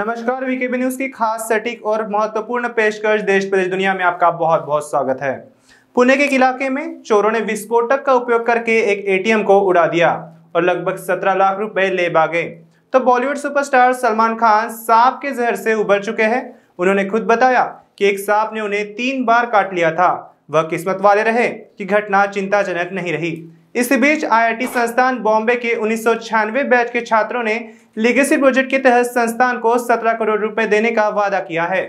नमस्कार VKB news की खास सटीक और महत्वपूर्ण पेशकश देश प्रदेश दुनिया में आपका बहुत बहुत स्वागत है पुणे के इलाके में चोरों ने विस्फोटक का उपयोग करके एक एटीएम को उड़ा दिया और लगभग सत्रह लाख रुपए ले भागे तो बॉलीवुड सुपरस्टार सलमान खान सांप के जहर से उबर चुके हैं उन्होंने खुद बताया कि एक सांप ने उन्हें तीन बार काट लिया था वह किस्मत वाले रहे कि घटना चिंताजनक नहीं रही इस बीच आईआईटी संस्थान बॉम्बे के उन्नीस बैच के छात्रों ने लीगेसी प्रोजेक्ट के तहत संस्थान को 17 करोड़ रुपए देने का वादा किया है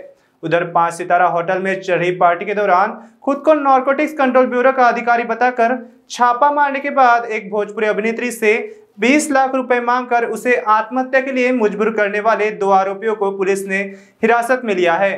उधर पांच सितारा होटल में चल रही पार्टी के दौरान खुद को नॉर्कोटिक्स कंट्रोल ब्यूरो का अधिकारी बताकर छापा मारने के बाद एक भोजपुरी अभिनेत्री से 20 लाख रुपए मांगकर उसे आत्महत्या के लिए मजबूर करने वाले दो आरोपियों को पुलिस ने हिरासत में लिया है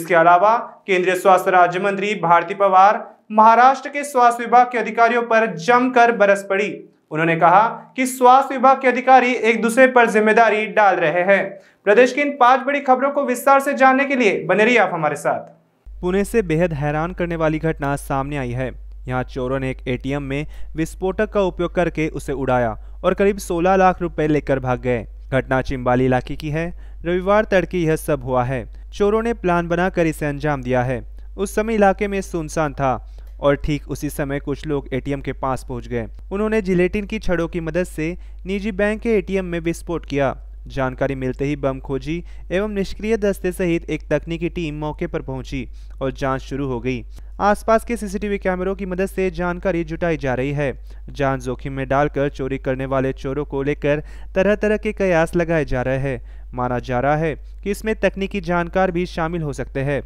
इसके अलावा केंद्रीय स्वास्थ्य राज्य मंत्री भारती पवार महाराष्ट्र के स्वास्थ्य विभाग के अधिकारियों पर जमकर बरस पड़ी उन्होंने कहा कि स्वास्थ्य विभाग के अधिकारी एक दूसरे पर जिम्मेदारी डाल रहे हैं प्रदेश की इन पांच बड़ी खबरों को विस्तार से जानने के लिए बने रही आप हमारे साथ पुणे से बेहद हैरान करने वाली घटना सामने आई है यहाँ चोरों ने एक एटीएम में विस्फोटक का उपयोग करके उसे उड़ाया और करीब 16 लाख रुपए लेकर भाग गए घटना चिम्बाली इलाके की है रविवार तड़के यह सब हुआ है चोरों ने प्लान बनाकर इसे अंजाम दिया है उस समय इलाके में सुनसान था और ठीक उसी समय कुछ लोग एटीएम के पास पहुंच गए उन्होंने जिलेटिन की छड़ों की मदद से निजी बैंक के एटीएम में विस्फोट किया जानकारी मिलते ही बम खोजी एवं निष्क्रिय दस्ते सहित एक तकनीकी टीम मौके पर पहुंची और जांच शुरू हो गई आसपास के सीसीटीवी कैमरों की मदद से जानकारी जुटाई जा रही है जान जोखिम में डालकर चोरी करने वाले चोरों को लेकर तरह तरह के कयास लगाए जा रहे हैं माना जा रहा है कि इसमें तकनीकी जानकार भी शामिल हो सकते हैं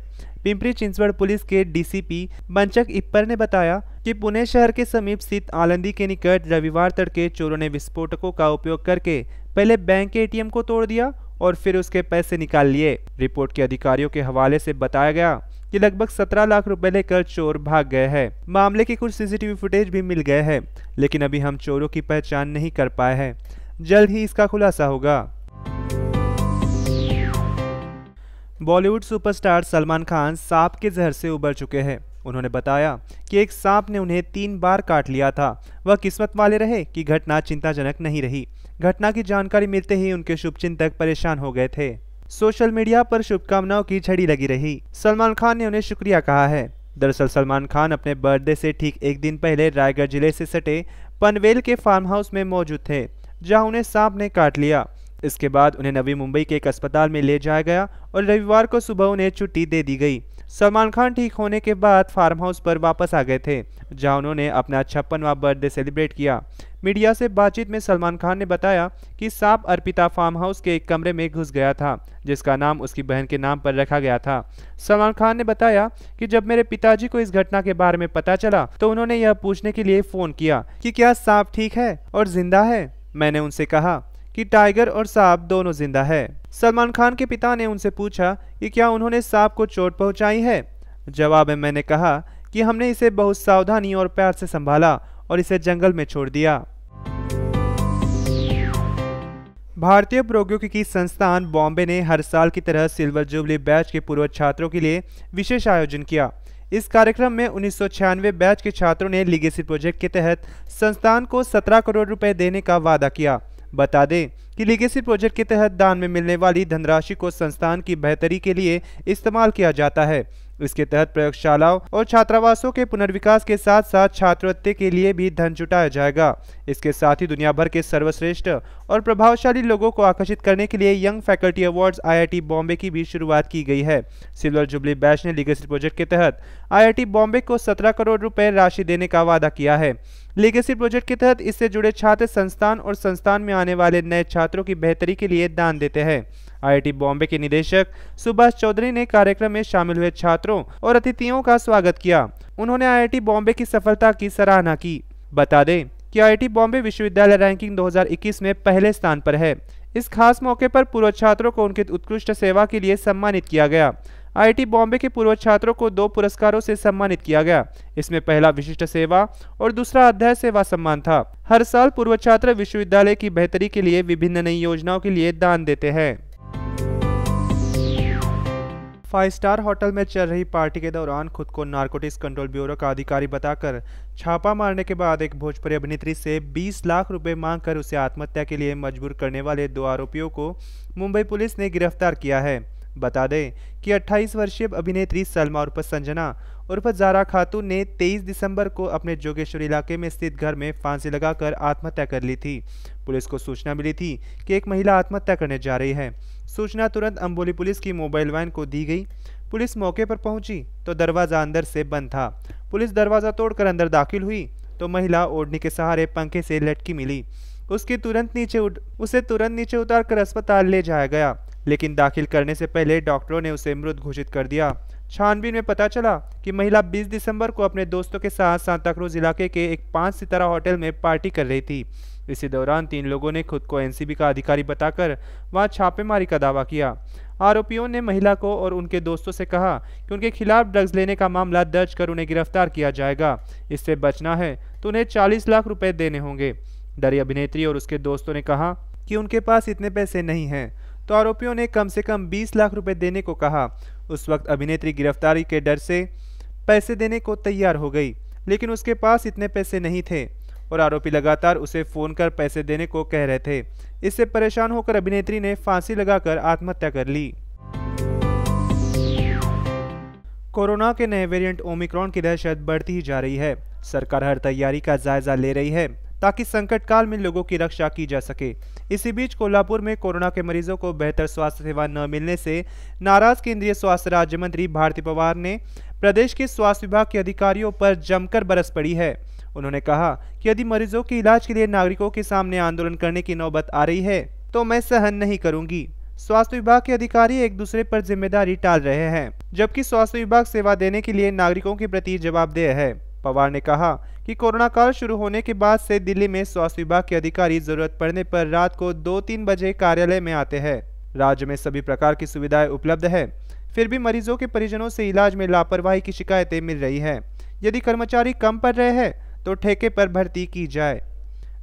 पिंपरी चिंचवड़ पुलिस के डीसीपी बंचक इप्पर ने बताया कि पुणे शहर के समीप स्थित आलंदी के निकट रविवार तड़के चोरों ने विस्फोटकों का उपयोग करके पहले बैंक के एटीएम को तोड़ दिया और फिर उसके पैसे निकाल लिए रिपोर्ट के अधिकारियों के हवाले से बताया गया कि लगभग 17 लाख रुपए लेकर चोर भाग गए हैं मामले के कुछ सीसीटीवी फुटेज भी मिल गए हैं लेकिन अभी हम चोरों की पहचान नहीं कर पाए हैं जल्द ही इसका खुलासा होगा बॉलीवुड सुपरस्टार सलमान खान सांप के जहर से उबर चुके हैं उन्होंने बताया कि एक सांप ने उन्हें तीन बार काट लिया था वह किस्मत वाले रहे कि घटना चिंताजनक नहीं रही घटना की जानकारी मिलते ही उनके शुभचिंतक परेशान हो गए थे सोशल मीडिया पर शुभकामनाओं की झड़ी लगी रही सलमान खान ने उन्हें शुक्रिया कहा है दरअसल सलमान खान अपने बर्थडे से ठीक एक दिन पहले रायगढ़ जिले से सटे पनवेल के फार्म हाउस में मौजूद थे जहां उन्हें सांप ने काट लिया इसके बाद उन्हें नवी मुंबई के एक अस्पताल में ले जाया गया और रविवार को सुबह उन्हें छुट्टी दे दी गई सलमान खान ठीक होने के बाद फार्म हाउस पर वापस आ गए थे जहां उन्होंने अपना छप्पनवा बर्थडे सेलिब्रेट किया मीडिया से बातचीत में सलमान खान ने बताया कि सांप अर्पिता फार्म हाउस के एक कमरे में घुस गया था जिसका नाम उसकी बहन के नाम पर रखा गया था सलमान खान ने बताया कि जब मेरे पिताजी को इस घटना के बारे में पता चला तो उन्होंने यह पूछने के लिए फ़ोन किया कि क्या सांप ठीक है और जिंदा है मैंने उनसे कहा कि टाइगर और सांप दोनों जिंदा है सलमान खान के पिता ने उनसे पूछा कि क्या उन्होंने सांप को चोट पहुंचाई है जवाब में मैंने कहा कि हमने इसे बहुत सावधानी और प्यार से संभाला और इसे जंगल में छोड़ दिया भारतीय प्रौद्योगिकी संस्थान बॉम्बे ने हर साल की तरह सिल्वर जुबली बैच के पूर्व छात्रों के लिए विशेष आयोजन किया इस कार्यक्रम में उन्नीस बैच के छात्रों ने लीगेसी प्रोजेक्ट के तहत संस्थान को 17 करोड़ रुपए देने का वादा किया बता दें कि लीगेसी प्रोजेक्ट के तहत दान में मिलने वाली धनराशि को संस्थान की बेहतरी के लिए इस्तेमाल किया जाता है इसके तहत प्रयोगशालाओं और छात्रावासों के पुनर्विकास के साथ साथ छात्रवृत्ति के लिए भी धन जुटाया जाएगा इसके साथ ही दुनिया भर के सर्वश्रेष्ठ और प्रभावशाली लोगों को आकर्षित करने के लिए young faculty awards IIT Bombay की भी शुरुआत की गई है सिल्वर जुबली बैच ने लीगेसी प्रोजेक्ट के तहत आई बॉम्बे को सत्रह करोड़ रुपए राशि देने का वादा किया है लीगेसी प्रोजेक्ट के तहत इससे जुड़े छात्र संस्थान और संस्थान में आने वाले नए छात्रों की बेहतरी के लिए दान देते हैं आईआईटी बॉम्बे के निदेशक सुभाष चौधरी ने कार्यक्रम में शामिल हुए छात्रों और अतिथियों का स्वागत किया उन्होंने आई बॉम्बे की सफलता की सराहना की बता दें कि आई बॉम्बे विश्वविद्यालय रैंकिंग 2021 में पहले स्थान पर है इस खास मौके पर पूर्व छात्रों को उनके उत्कृष्ट सेवा के लिए सम्मानित किया गया आईआईटी बॉम्बे के पूर्व छात्रों को दो पुरस्कारों से सम्मानित किया गया इसमें पहला विशिष्ट सेवा और दूसरा अध्याय सेवा सम्मान था हर साल पूर्व छात्र विश्वविद्यालय की बेहतरी के लिए विभिन्न नई योजनाओं के लिए दान देते हैं फाइव स्टार होटल में चल रही पार्टी के दौरान खुद को नार्कोटिक्स कंट्रोल ब्यूरो का अधिकारी बताकर छापा मारने के बाद एक भोजपुरी अभिनेत्री से 20 लाख रुपए मांगकर उसे आत्महत्या के लिए मजबूर करने वाले दो आरोपियों को मुंबई पुलिस ने गिरफ्तार किया है बता दें कि 28 वर्षीय अभिनेत्री सलमा उर्फ संजना उर्फ जारा खातून ने 23 दिसंबर को अपने जोगेश्वर इलाके में स्थित घर में फांसी लगाकर आत्महत्या कर ली थी पुलिस को सूचना मिली थी कि एक महिला आत्महत्या करने जा रही है सूचना तुरंत अम्बोली पुलिस की मोबाइल वैन को दी गई पुलिस मौके पर पहुंची तो दरवाज़ा अंदर से बंद था पुलिस दरवाज़ा तोड़कर अंदर दाखिल हुई तो महिला ओढ़नी के सहारे पंखे से लटकी मिली उसके तुरंत नीचे उठ उसे तुरंत नीचे उतार अस्पताल ले जाया गया लेकिन दाखिल करने से पहले डॉक्टरों ने उसे मृत घोषित कर दिया छानबीन में पता चला कि महिला 20 दिसंबर को अपने दोस्तों के साथ सांताक्रूज इलाके के एक पांच सितारा होटल में पार्टी कर रही थी इसी दौरान तीन लोगों ने खुद को एनसीबी का अधिकारी बताकर वहां छापेमारी का दावा किया आरोपियों ने महिला को और उनके दोस्तों से कहा कि उनके खिलाफ ड्रग्स लेने का मामला दर्ज कर उन्हें गिरफ्तार किया जाएगा इससे बचना है तो उन्हें चालीस लाख रुपए देने होंगे डरी अभिनेत्री और उसके दोस्तों ने कहा कि उनके पास इतने पैसे नहीं हैं तो आरोपियों ने कम से कम 20 लाख रुपए देने को कहा उस वक्त अभिनेत्री गिरफ्तारी के डर से पैसे देने को तैयार हो गई लेकिन उसके पास इतने पैसे नहीं थे और आरोपी लगातार उसे फ़ोन कर पैसे देने को कह रहे थे इससे परेशान होकर अभिनेत्री ने फांसी लगाकर आत्महत्या कर ली कोरोना के नए वेरिएंट ओमिक्रॉन की दहशत बढ़ती ही जा रही है सरकार हर तैयारी का जायजा ले रही है ताकि संकट काल में लोगों की रक्षा की जा सके इसी बीच कोल्हापुर में कोरोना के मरीजों को बेहतर स्वास्थ्य सेवा न मिलने से नाराज केंद्रीय स्वास्थ्य राज्य मंत्री भारती पवार ने प्रदेश के स्वास्थ्य विभाग के अधिकारियों पर जमकर बरस पड़ी है उन्होंने कहा कि यदि मरीजों के इलाज के लिए नागरिकों के सामने आंदोलन करने की नौबत आ रही है तो मैं सहन नहीं करूंगी स्वास्थ्य विभाग के अधिकारी एक दूसरे पर जिम्मेदारी टाल रहे हैं जबकि स्वास्थ्य विभाग सेवा देने के लिए नागरिकों के प्रति जवाबदेह है पवार ने कहा कि कोरोना काल शुरू होने के बाद से दिल्ली में स्वास्थ्य विभाग के अधिकारी जरूरत पड़ने पर रात को दो तीन बजे कार्यालय में आते हैं राज्य में सभी प्रकार की सुविधाएं उपलब्ध है फिर भी मरीजों के परिजनों से इलाज में लापरवाही की शिकायतें मिल रही है यदि कर्मचारी कम पड़ रहे हैं तो ठेके पर भर्ती की जाए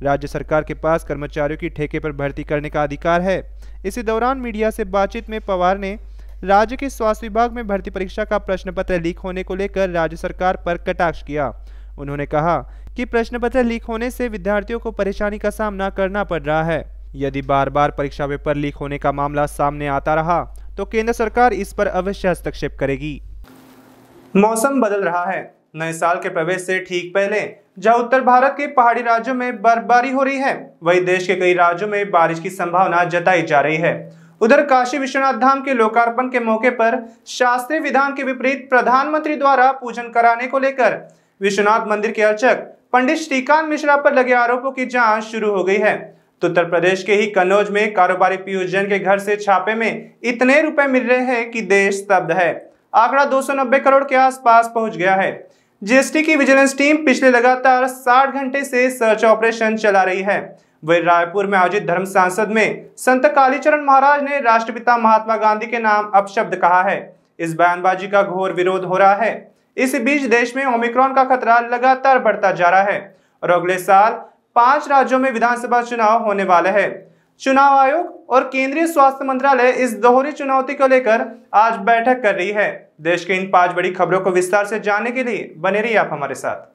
राज्य सरकार के पास कर्मचारियों की ठेके पर भर्ती करने का अधिकार है इसी दौरान मीडिया से बातचीत में पवार ने राज्य के स्वास्थ्य विभाग में भर्ती परीक्षा का प्रश्न पत्र लीक होने को लेकर राज्य सरकार पर कटाक्ष किया उन्होंने कहा कि प्रश्न पत्र लीक होने से विद्यार्थियों को परेशानी का सामना करना पड़ रहा है यदि बार बार परीक्षा पेपर लीक होने का मामला सामने आता रहा तो केंद्र सरकार इस पर अवश्य हस्तक्षेप करेगी मौसम बदल रहा है नए साल के प्रवेश से ठीक पहले जहां उत्तर भारत के पहाड़ी राज्यों में बर्फबारी हो रही है वहीं देश के कई राज्यों में बारिश की संभावना जताई जा रही है उधर काशी विश्वनाथ धाम के लोकार्पण के मौके पर शास्त्रीय विधान के विपरीत प्रधानमंत्री द्वारा पूजन कराने को लेकर विश्वनाथ मंदिर के अर्चक पंडित श्रीकांत मिश्रा पर लगे आरोपों की जांच शुरू हो गई है तो उत्तर प्रदेश के ही कन्नौज में कारोबारी पीयूष जैन के घर से छापे में इतने रुपए मिल रहे हैं कि देश स्तब्ध है आंकड़ा दो करोड़ के आसपास पहुंच गया है जीएसटी की विजिलेंस टीम पिछले लगातार साठ घंटे से सर्च ऑपरेशन चला रही है वही रायपुर में आयोजित धर्म सांसद में संत कालीचरण महाराज ने राष्ट्रपिता महात्मा गांधी के नाम अपशब्द कहा है इस बयानबाजी का घोर विरोध हो रहा है इस बीच देश में ओमिक्रॉन का खतरा लगातार बढ़ता जा रहा है और अगले साल पांच राज्यों में विधानसभा चुनाव होने वाले है चुनाव आयोग और केंद्रीय स्वास्थ्य मंत्रालय इस दोहरी चुनौती को लेकर आज बैठक कर रही है देश के इन पांच बड़ी खबरों को विस्तार से जानने के लिए बने रही आप हमारे साथ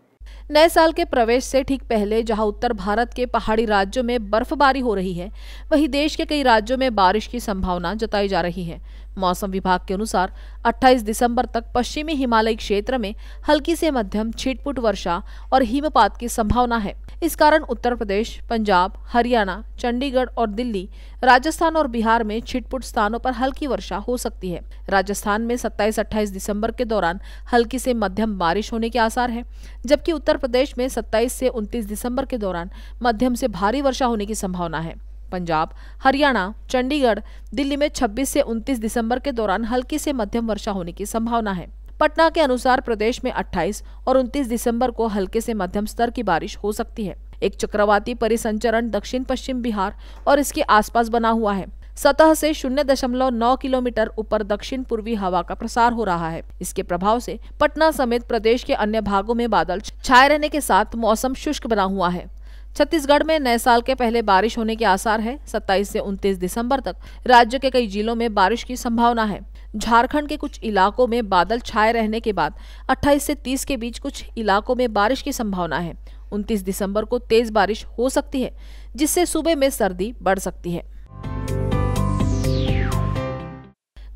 नए साल के प्रवेश से ठीक पहले जहां उत्तर भारत के पहाड़ी राज्यों में बर्फबारी हो रही है वहीं देश के कई राज्यों में बारिश की संभावना जताई जा रही है मौसम विभाग के अनुसार 28 दिसंबर तक पश्चिमी हिमालयी क्षेत्र में हल्की से मध्यम छिटपुट वर्षा और हिमपात की संभावना है इस कारण उत्तर प्रदेश पंजाब हरियाणा चंडीगढ़ और दिल्ली राजस्थान और बिहार में छिटपुट स्थानों पर हल्की वर्षा हो सकती है राजस्थान में 27-28 दिसंबर के दौरान हल्की से मध्यम बारिश होने के आसार है जबकि उत्तर प्रदेश में 27 से 29 दिसंबर के दौरान मध्यम से भारी वर्षा होने की संभावना है पंजाब हरियाणा चंडीगढ़ दिल्ली में 26 से 29 दिसंबर के दौरान हल्की से मध्यम वर्षा होने की संभावना है पटना के अनुसार प्रदेश में 28 और 29 दिसंबर को हल्के से मध्यम स्तर की बारिश हो सकती है एक चक्रवाती परिसंचरण दक्षिण पश्चिम बिहार और इसके आसपास बना हुआ है सतह से शून्य दशमलव नौ किलोमीटर ऊपर दक्षिण पूर्वी हवा का प्रसार हो रहा है इसके प्रभाव से पटना समेत प्रदेश के अन्य भागों में बादल छाए रहने के साथ मौसम शुष्क बना हुआ है छत्तीसगढ़ में नए साल के पहले बारिश होने के आसार है 27 से 29 दिसंबर तक राज्य के कई जिलों में बारिश की संभावना है झारखंड के कुछ इलाकों में बादल छाए रहने के बाद 28 से 30 के बीच कुछ इलाकों में बारिश की संभावना है 29 दिसंबर को तेज बारिश हो सकती है जिससे सूबे में सर्दी बढ़ सकती है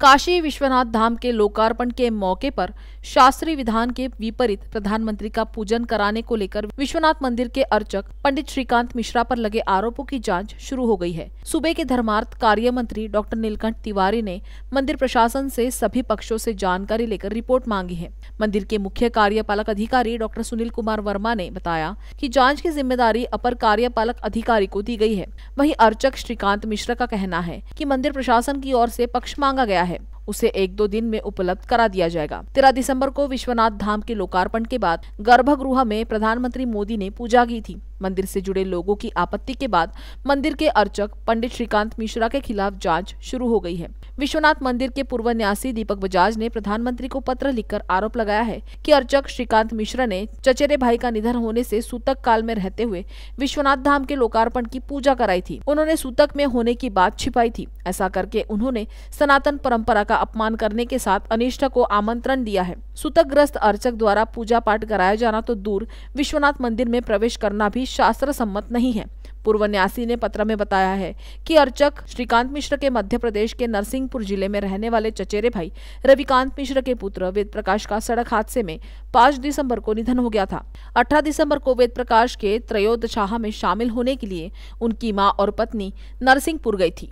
काशी विश्वनाथ धाम के लोकार्पण के मौके पर शास्त्रीय विधान के विपरीत प्रधानमंत्री का पूजन कराने को लेकर विश्वनाथ मंदिर के अर्चक पंडित श्रीकांत मिश्रा पर लगे आरोपों की जांच शुरू हो गई है सुबह के धर्मार्थ कार्य मंत्री डॉक्टर नीलकंठ तिवारी ने मंदिर प्रशासन से सभी पक्षों से जानकारी लेकर रिपोर्ट मांगी है मंदिर के मुख्य कार्यपालक अधिकारी डॉक्टर सुनील कुमार वर्मा ने बताया की जाँच की जिम्मेदारी अपर कार्यपालक अधिकारी को दी गयी है वही अर्चक श्रीकांत मिश्रा का कहना है की मंदिर प्रशासन की ओर ऐसी पक्ष मांगा गया है उसे एक दो दिन में उपलब्ध करा दिया जाएगा तेरह दिसम्बर को विश्वनाथ धाम के लोकार्पण के बाद गर्भगृह में प्रधानमंत्री मोदी ने पूजा की थी मंदिर से जुड़े लोगों की आपत्ति के बाद मंदिर के अर्चक पंडित श्रीकांत मिश्रा के खिलाफ जांच शुरू हो गई है विश्वनाथ मंदिर के पूर्व न्यासी दीपक बजाज ने प्रधानमंत्री को पत्र लिखकर आरोप लगाया है कि अर्चक श्रीकांत मिश्रा ने चचेरे भाई का निधन होने से सूतक काल में रहते हुए विश्वनाथ धाम के लोकार्पण की पूजा कराई थी उन्होंने सूतक में होने की बात छिपाई थी ऐसा करके उन्होंने सनातन परम्परा का अपमान करने के साथ अनिष्ठा को आमंत्रण दिया है सूतक ग्रस्त अर्चक द्वारा पूजा पाठ कराया जाना तो दूर विश्वनाथ मंदिर में प्रवेश करना भी भी शास्त्र सम्मत नहीं है पूर्व न्यासी ने पत्र में बताया है कि अर्चक श्रीकांत मिश्र के मध्य प्रदेश के नरसिंहपुर जिले में रहने वाले चचेरे भाई रविकांत मिश्र के पुत्र वेद प्रकाश का सड़क हादसे में 5 दिसंबर को निधन हो गया था 18 दिसंबर को वेद प्रकाश के त्रयोदशाह में शामिल होने के लिए उनकी माँ और पत्नी नरसिंहपुर गई थी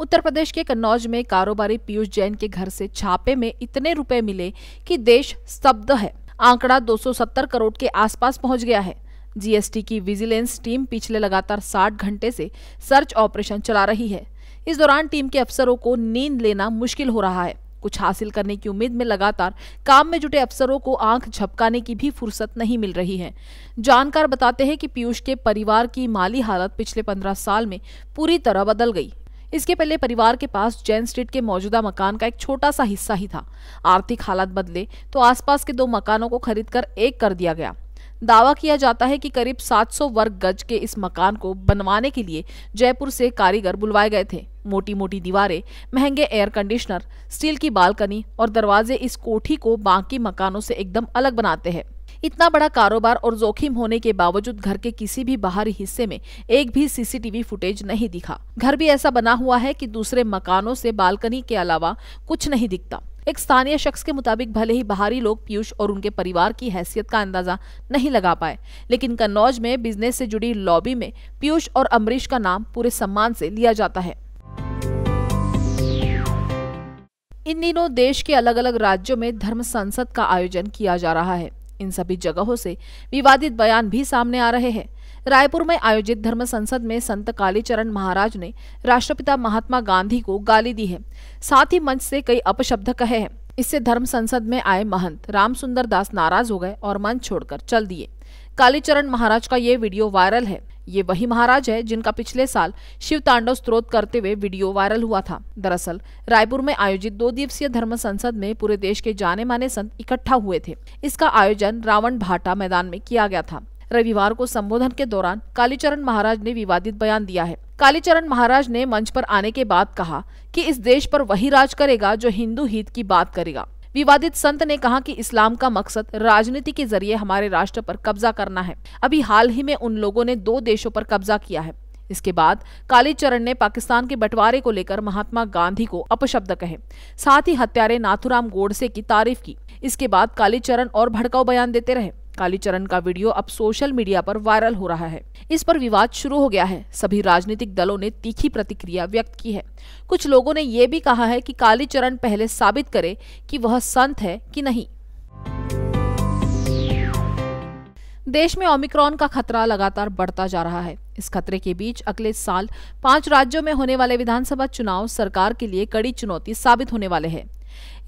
उत्तर प्रदेश के कन्नौज में कारोबारी पीयूष जैन के घर से छापे में इतने रुपए मिले कि देश स्तब्ध है आंकड़ा 270 करोड़ के आसपास पहुंच गया है जीएसटी की विजिलेंस टीम पिछले लगातार 60 घंटे से सर्च ऑपरेशन चला रही है इस दौरान टीम के अफसरों को नींद लेना मुश्किल हो रहा है कुछ हासिल करने की उम्मीद में लगातार काम में जुटे अफसरों को आंख झपकाने की भी फुर्सत नहीं मिल रही है जानकार बताते हैं कि पीयूष के परिवार की माली हालत पिछले पंद्रह साल में पूरी तरह बदल गई इसके पहले परिवार के पास जैन स्ट्रीट के मौजूदा मकान का एक छोटा सा हिस्सा ही था आर्थिक हालात बदले तो आसपास के दो मकानों को खरीद कर एक कर दिया गया दावा किया जाता है कि करीब 700 वर्ग गज के इस मकान को बनवाने के लिए जयपुर से कारीगर बुलवाए गए थे मोटी मोटी दीवारें महंगे एयर कंडीशनर स्टील की बालकनी और दरवाजे इस कोठी को बाकी मकानों से एकदम अलग बनाते हैं इतना बड़ा कारोबार और जोखिम होने के बावजूद घर के किसी भी बाहरी हिस्से में एक भी सीसीटीवी फुटेज नहीं दिखा घर भी ऐसा बना हुआ है कि दूसरे मकानों से बालकनी के अलावा कुछ नहीं दिखता एक स्थानीय शख्स के मुताबिक भले ही बाहरी लोग पीयूष और उनके परिवार की हैसियत का अंदाजा नहीं लगा पाए लेकिन कन्नौज में बिजनेस से जुड़ी लॉबी में पीयूष और अमरीश का नाम पूरे सम्मान से लिया जाता है इन दिनों देश के अलग अलग राज्यों में धर्म संसद का आयोजन किया जा रहा है इन सभी जगहों से विवादित बयान भी सामने आ रहे हैं रायपुर में आयोजित धर्म संसद में संत कालीचरण महाराज ने राष्ट्रपिता महात्मा गांधी को गाली दी है साथ ही मंच से कई अपशब्द कहे हैं इससे धर्म संसद में आए महंत राम सुंदर दास नाराज हो गए और मंच छोड़कर चल दिए कालीचरण महाराज का ये वीडियो वायरल है ये वही महाराज है जिनका पिछले साल शिव तांडव स्त्रोत करते हुए वीडियो वायरल हुआ था दरअसल रायपुर में आयोजित दो दिवसीय धर्म संसद में पूरे देश के जाने माने संत इकट्ठा हुए थे इसका आयोजन रावण भाटा मैदान में किया गया था रविवार को संबोधन के दौरान कालीचरण महाराज ने विवादित बयान दिया है कालीचरण महाराज ने मंच पर आने के बाद कहा कि इस देश पर वही राज करेगा जो हिंदू हित की बात करेगा विवादित संत ने कहा कि इस्लाम का मकसद राजनीति के जरिए हमारे राष्ट्र पर कब्जा करना है अभी हाल ही में उन लोगों ने दो देशों पर कब्जा किया है इसके बाद कालीचरण ने पाकिस्तान के बंटवारे को लेकर महात्मा गांधी को अपशब्द कहे साथ ही हत्यारे नाथुराम गोडसे की तारीफ की इसके बाद कालीचरण और भड़काऊ बयान देते रहे कालीचरण का वीडियो अब सोशल मीडिया पर वायरल हो रहा है इस पर विवाद शुरू हो गया है सभी राजनीतिक दलों ने तीखी प्रतिक्रिया व्यक्त की है कुछ लोगों ने यह भी कहा है कि कालीचरण पहले साबित करे कि वह संत है कि नहीं देश में ओमिक्रॉन का खतरा लगातार बढ़ता जा रहा है इस खतरे के बीच अगले साल पांच राज्यों में होने वाले विधानसभा चुनाव सरकार के लिए कड़ी चुनौती साबित होने वाले हैं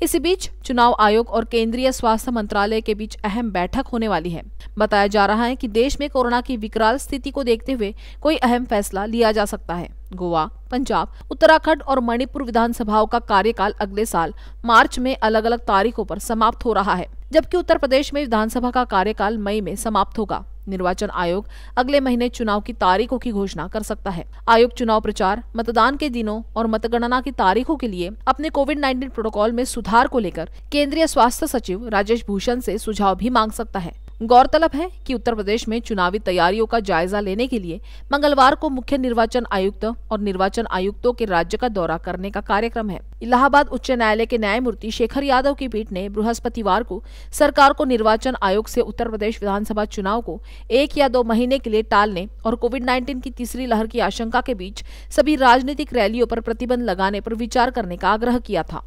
इसी बीच चुनाव आयोग और केंद्रीय स्वास्थ्य मंत्रालय के बीच अहम बैठक होने वाली है बताया जा रहा है कि देश में कोरोना की विकराल स्थिति को देखते हुए कोई अहम फैसला लिया जा सकता है गोवा पंजाब उत्तराखंड और मणिपुर विधानसभाओं का कार्यकाल अगले साल मार्च में अलग अलग तारीखों पर समाप्त हो रहा है जबकि उत्तर प्रदेश में विधानसभा का कार्यकाल मई में समाप्त होगा निर्वाचन आयोग अगले महीने चुनाव की तारीखों की घोषणा कर सकता है आयोग चुनाव प्रचार मतदान के दिनों और मतगणना की तारीखों के लिए अपने कोविड 19 प्रोटोकॉल में सुधार को लेकर केंद्रीय स्वास्थ्य सचिव राजेश भूषण से सुझाव भी मांग सकता है गौरतलब है कि उत्तर प्रदेश में चुनावी तैयारियों का जायजा लेने के लिए मंगलवार को मुख्य निर्वाचन आयुक्त और निर्वाचन आयुक्तों के राज्य का दौरा करने का कार्यक्रम है इलाहाबाद उच्च न्यायालय के न्यायमूर्ति शेखर यादव की पीठ ने बृहस्पतिवार को सरकार को निर्वाचन आयोग से उत्तर प्रदेश विधानसभा चुनाव को एक या दो महीने के लिए टालने और कोविड नाइन्टीन की तीसरी लहर की आशंका के बीच सभी राजनीतिक रैलियों पर प्रतिबंध लगाने पर विचार करने का आग्रह किया था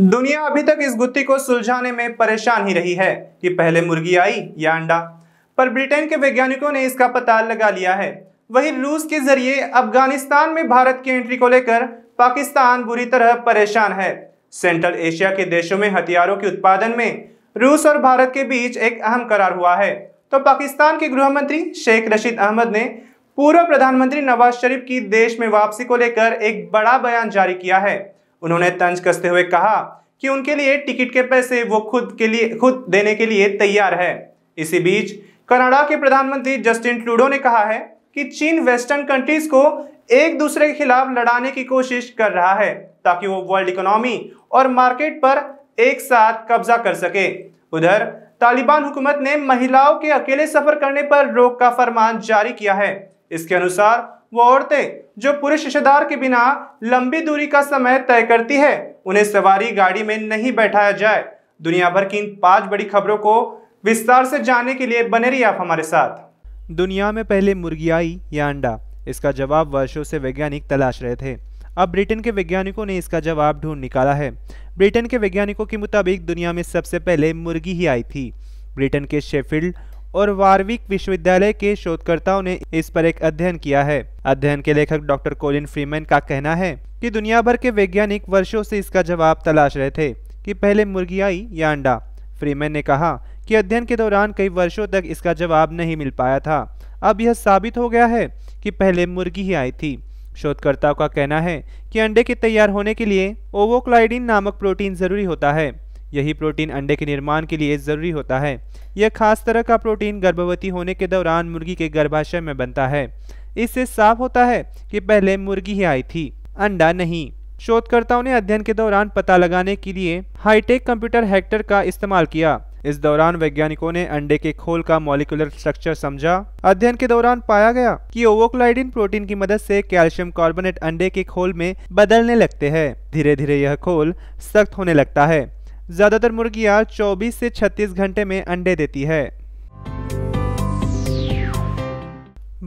दुनिया अभी तक इस गुत्थी को सुलझाने में परेशान ही रही है कि पहले मुर्गी आई या अंडा पर ब्रिटेन के वैज्ञानिकों ने इसका पता लगा लिया है वही रूस के जरिए अफगानिस्तान में भारत की एंट्री को लेकर पाकिस्तान बुरी तरह परेशान है सेंट्रल एशिया के देशों में हथियारों के उत्पादन में रूस और भारत के बीच एक अहम करार हुआ है तो पाकिस्तान के गृह मंत्री शेख रशीद अहमद ने पूर्व प्रधानमंत्री नवाज शरीफ की देश में वापसी को लेकर एक बड़ा बयान जारी किया है उन्होंने तंज कसते हुए कहा कि उनके लिए टिकट के पैसे वो खुद के लिए खुद देने के लिए तैयार है इसी बीच कनाडा के प्रधानमंत्री जस्टिन ट्रूडो ने कहा है कि चीन वेस्टर्न कंट्रीज को एक दूसरे के खिलाफ लड़ाने की कोशिश कर रहा है ताकि वो वर्ल्ड इकोनॉमी और मार्केट पर एक साथ कब्जा कर सके उधर तालिबान हुकूमत ने महिलाओं के अकेले सफर करने पर रोक का फरमान जारी किया है इसके अनुसार वो औरतें जो पुरुष रिश्तेदार के बिना लंबी दूरी का समय तय करती है उन्हें सवारी गाड़ी में नहीं बैठाया जाए दुनिया भर की इन पांच बड़ी खबरों को विस्तार से जानने के लिए बने रही आप हमारे साथ दुनिया में पहले मुर्गी आई या अंडा इसका जवाब वर्षों से वैज्ञानिक तलाश रहे थे अब ब्रिटेन के वैज्ञानिकों ने इसका जवाब ढूंढ निकाला है ब्रिटेन के वैज्ञानिकों के मुताबिक दुनिया में सबसे पहले मुर्गी ही आई थी ब्रिटेन के शेफील्ड और वार्विक विश्वविद्यालय के शोधकर्ताओं ने इस पर एक अध्ययन किया है अध्ययन के लेखक डॉक्टर कोलिन फ्रीमैन का कहना है कि दुनिया भर के वैज्ञानिक वर्षों से इसका जवाब तलाश रहे थे कि पहले मुर्गी आई या अंडा फ्रीमैन ने कहा कि अध्ययन के दौरान कई वर्षों तक इसका जवाब नहीं मिल पाया था अब यह साबित हो गया है कि पहले मुर्गी ही आई थी शोधकर्ताओं का कहना है कि अंडे के तैयार होने के लिए ओवोक्लाइडिन नामक प्रोटीन जरूरी होता है यही प्रोटीन अंडे के निर्माण के लिए ज़रूरी होता है यह खास तरह का प्रोटीन गर्भवती होने के दौरान मुर्गी के गर्भाशय में बनता है इससे साफ होता है कि पहले मुर्गी ही आई थी अंडा नहीं शोधकर्ताओं ने अध्ययन के दौरान पता लगाने के लिए हाईटेक कंप्यूटर हैक्टर का इस्तेमाल किया इस दौरान वैज्ञानिकों ने अंडे के खोल का मॉलिकुलर स्ट्रक्चर समझा अध्ययन के दौरान पाया गया कि ओवोक्लाइडिन प्रोटीन की मदद से कैल्शियम कार्बोनेट अंडे के खोल में बदलने लगते हैं धीरे धीरे यह खोल सख्त होने लगता है ज़्यादातर मुर्गियाँ 24 से 36 घंटे में अंडे देती है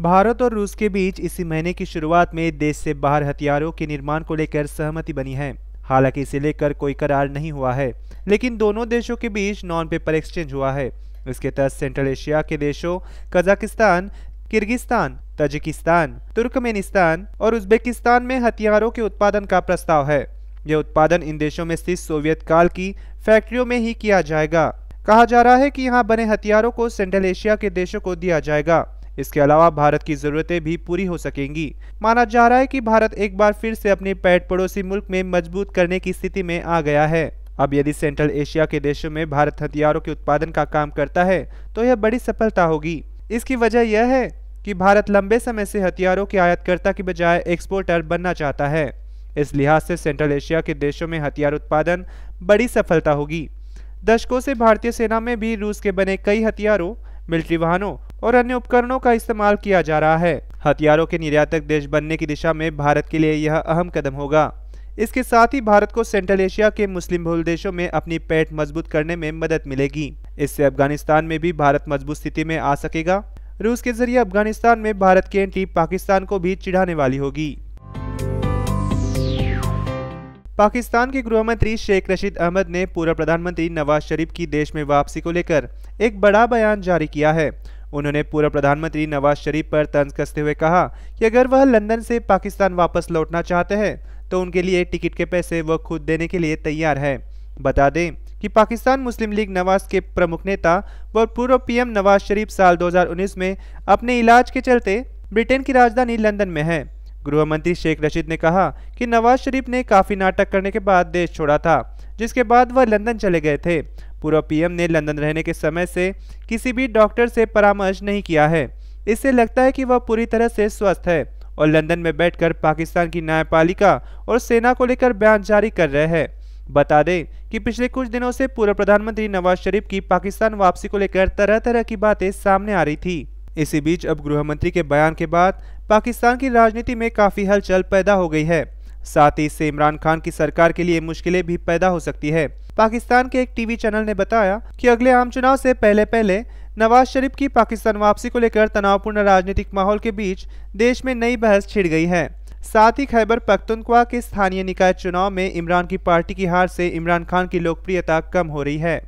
भारत और रूस के बीच इसी महीने की शुरुआत में देश से बाहर हथियारों के निर्माण को लेकर सहमति बनी है हालांकि इसे लेकर कोई करार नहीं हुआ है लेकिन दोनों देशों के बीच नॉन पेपर एक्सचेंज हुआ है इसके तहत सेंट्रल एशिया के देशों कजाकिस्तान किर्गिस्तान तजिकिस्तान तुर्कमेनिस्तान और उज्बेकिस्तान में हथियारों के उत्पादन का प्रस्ताव है यह उत्पादन इन देशों में स्थित सोवियत काल की फैक्ट्रियों में ही किया जाएगा कहा जा रहा है कि यहाँ बने हथियारों को सेंट्रल एशिया के देशों को दिया जाएगा इसके अलावा भारत की जरूरतें भी पूरी हो सकेंगी माना जा रहा है कि भारत एक बार फिर से अपने पैट पड़ोसी मुल्क में मजबूत करने की स्थिति में आ गया है अब यदि सेंट्रल एशिया के देशों में भारत हथियारों के उत्पादन का काम करता है तो यह बड़ी सफलता होगी इसकी वजह यह है कि भारत लंबे समय से हथियारों के आयातकर्ता की बजाय एक्सपोर्टर बनना चाहता है इस लिहाज से सेंट्रल एशिया के देशों में हथियार उत्पादन बड़ी सफलता होगी दशकों से भारतीय सेना में भी रूस के बने कई हथियारों मिलिट्री वाहनों और अन्य उपकरणों का इस्तेमाल किया जा रहा है हथियारों के निर्यातक देश बनने की दिशा में भारत के लिए यह अहम कदम होगा इसके साथ ही भारत को सेंट्रल एशिया के मुस्लिम बहुल देशों में अपनी पैठ मजबूत करने में मदद मिलेगी इससे अफगानिस्तान में भी भारत मजबूत स्थिति में आ सकेगा रूस के जरिए अफगानिस्तान में भारत की एंट्री पाकिस्तान को भी चिढ़ाने वाली होगी पाकिस्तान के गृह मंत्री शेख रशीद अहमद ने पूर्व प्रधानमंत्री नवाज शरीफ की देश में वापसी को लेकर एक बड़ा बयान जारी किया है उन्होंने पूर्व प्रधानमंत्री नवाज शरीफ पर तंज कसते हुए कहा कि अगर वह लंदन से पाकिस्तान वापस लौटना चाहते हैं तो उनके लिए टिकट के पैसे वह खुद देने के लिए तैयार है बता दें कि पाकिस्तान मुस्लिम लीग नवाज के प्रमुख नेता व पूर्व पीएम नवाज शरीफ साल 2019 में अपने इलाज के चलते ब्रिटेन की राजधानी लंदन में है गृह मंत्री शेख रशीद ने कहा कि नवाज शरीफ ने काफ़ी नाटक करने के बाद देश छोड़ा था जिसके बाद वह लंदन चले गए थे पूर्व पीएम ने लंदन रहने के समय से किसी भी डॉक्टर से परामर्श नहीं किया है इससे लगता है कि वह पूरी तरह से स्वस्थ है और लंदन में बैठकर पाकिस्तान की न्यायपालिका और सेना को लेकर बयान जारी कर रहे हैं बता दें कि पिछले कुछ दिनों से पूर्व प्रधानमंत्री नवाज शरीफ की पाकिस्तान वापसी को लेकर तरह तरह की बातें सामने आ रही थी इसी बीच अब गृह मंत्री के बयान के बाद पाकिस्तान की राजनीति में काफ़ी हलचल पैदा हो गई है साथ ही इससे इमरान खान की सरकार के लिए मुश्किलें भी पैदा हो सकती है पाकिस्तान के एक टीवी चैनल ने बताया कि अगले आम चुनाव से पहले पहले नवाज शरीफ की पाकिस्तान वापसी को लेकर तनावपूर्ण राजनीतिक माहौल के बीच देश में नई बहस छिड़ गई है साथ ही खैबर पख्तुनख्वा के स्थानीय निकाय चुनाव में इमरान की पार्टी की हार से इमरान खान की लोकप्रियता कम हो रही है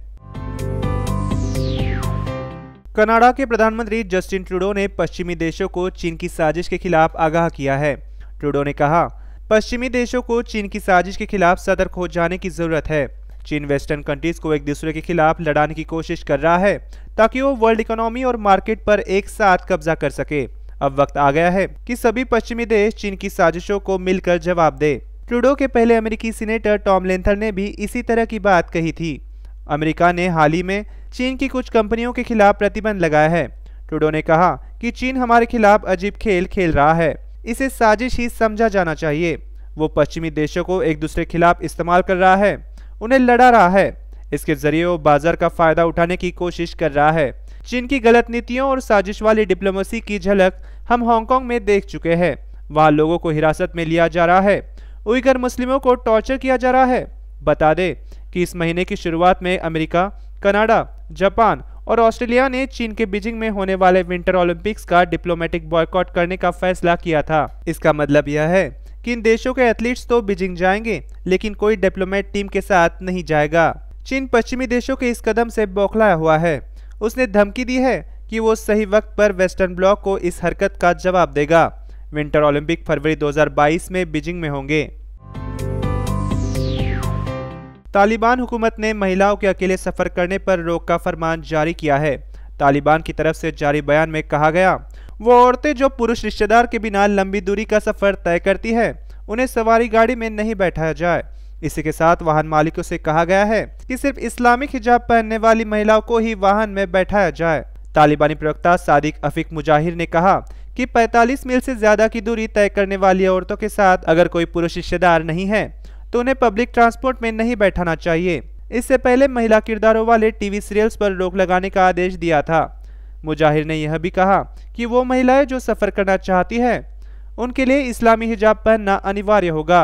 कनाडा के प्रधानमंत्री जस्टिन ट्रूडो ने पश्चिमी देशों को चीन की साजिश के खिलाफ आगाह किया है ट्रूडो ने कहा पश्चिमी देशों को चीन की साजिश के खिलाफ सतर्क हो जाने की जरूरत है चीन वेस्टर्न कंट्रीज को एक दूसरे के खिलाफ लड़ाने की कोशिश कर रहा है ताकि वो वर्ल्ड इकोनॉमी और मार्केट पर एक साथ कब्जा कर सके अब वक्त आ गया है कि सभी पश्चिमी देश चीन की साजिशों को मिलकर जवाब दे ट्रूडो के पहले अमेरिकी सीनेटर टॉम लेंथर ने भी इसी तरह की बात कही थी अमेरिका ने हाल ही में चीन की कुछ कंपनियों के खिलाफ प्रतिबंध लगाया है टूडो ने कहा कि चीन हमारे खिलाफ अजीब खेल खेल रहा है इसे साजिश ही समझा जाना चाहिए वो पश्चिमी देशों को एक दूसरे खिलाफ इस्तेमाल कर रहा है उन्हें लड़ा रहा है इसके जरिए वो बाजार का फायदा उठाने की कोशिश कर रहा है चीन की गलत नीतियों और साजिश वाली डिप्लोमेसी की झलक हम हांगकांग में देख चुके हैं वहाँ लोगों को हिरासत में लिया जा रहा है उइगर मुस्लिमों को टॉर्चर किया जा रहा है बता दें कि इस महीने की शुरुआत में अमेरिका कनाडा जापान और ऑस्ट्रेलिया ने चीन के बीजिंग में होने वाले विंटर ओलंपिक्स का डिप्लोमेटिक बॉयकॉट करने का फैसला किया था इसका मतलब यह है कि इन देशों के एथलीट्स तो बीजिंग जाएंगे लेकिन कोई डिप्लोमेट टीम के साथ नहीं जाएगा चीन पश्चिमी देशों के इस कदम से बौखलाया हुआ है उसने धमकी दी है कि वो सही वक्त पर वेस्टर्न ब्लॉक को इस हरकत का जवाब देगा विंटर ओलंपिक फरवरी 2022 में बीजिंग में होंगे तालिबान हुकूमत ने महिलाओं के अकेले सफ़र करने पर रोक का फरमान जारी किया है तालिबान की तरफ से जारी बयान में कहा गया वो औरतें जो पुरुष रिश्तेदार के बिना लंबी दूरी का सफ़र तय करती हैं उन्हें सवारी गाड़ी में नहीं बैठाया जाए इसी के साथ वाहन मालिकों से कहा गया है कि सिर्फ इस्लामिक हिजाब पहनने वाली महिलाओं को ही वाहन में बैठाया जाए तालिबानी प्रवक्ता सादिक अफीक मुजाहिर ने कहा कि 45 मील से ज्यादा की दूरी तय करने वाली औरतों के साथ अगर कोई पुरुष रिश्तेदार नहीं है तो उन्हें पब्लिक ट्रांसपोर्ट में नहीं बैठाना चाहिए इससे पहले महिला किरदारों वाले टीवी सीरियल्स पर रोक लगाने का आदेश दिया था मुजाहिर ने यह भी कहा कि वो महिलाएं जो सफ़र करना चाहती हैं उनके लिए इस्लामी हिजाब पहनना अनिवार्य होगा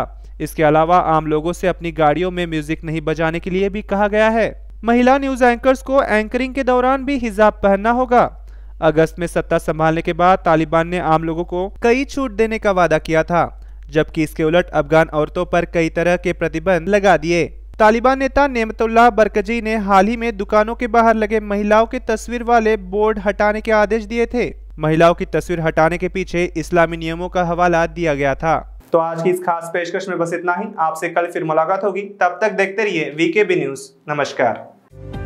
इसके अलावा आम लोगों से अपनी गाड़ियों में म्यूजिक नहीं बजाने के लिए भी कहा गया है महिला न्यूज एंकर्स को एंकरिंग के दौरान भी हिजाब पहनना होगा अगस्त में सत्ता संभालने के बाद तालिबान ने आम लोगों को कई छूट देने का वादा किया था जबकि इसके उलट अफगान औरतों पर कई तरह के प्रतिबंध लगा दिए तालिबान नेता नेमतुल्लाह बरकजी ने हाल ही में दुकानों के बाहर लगे महिलाओं के तस्वीर वाले बोर्ड हटाने के आदेश दिए थे महिलाओं की तस्वीर हटाने के पीछे इस्लामी नियमों का हवाला दिया गया था तो आज की इस खास पेशकश में बस इतना ही आपसे कल फिर मुलाकात होगी तब तक देखते रहिए वीके बी न्यूज नमस्कार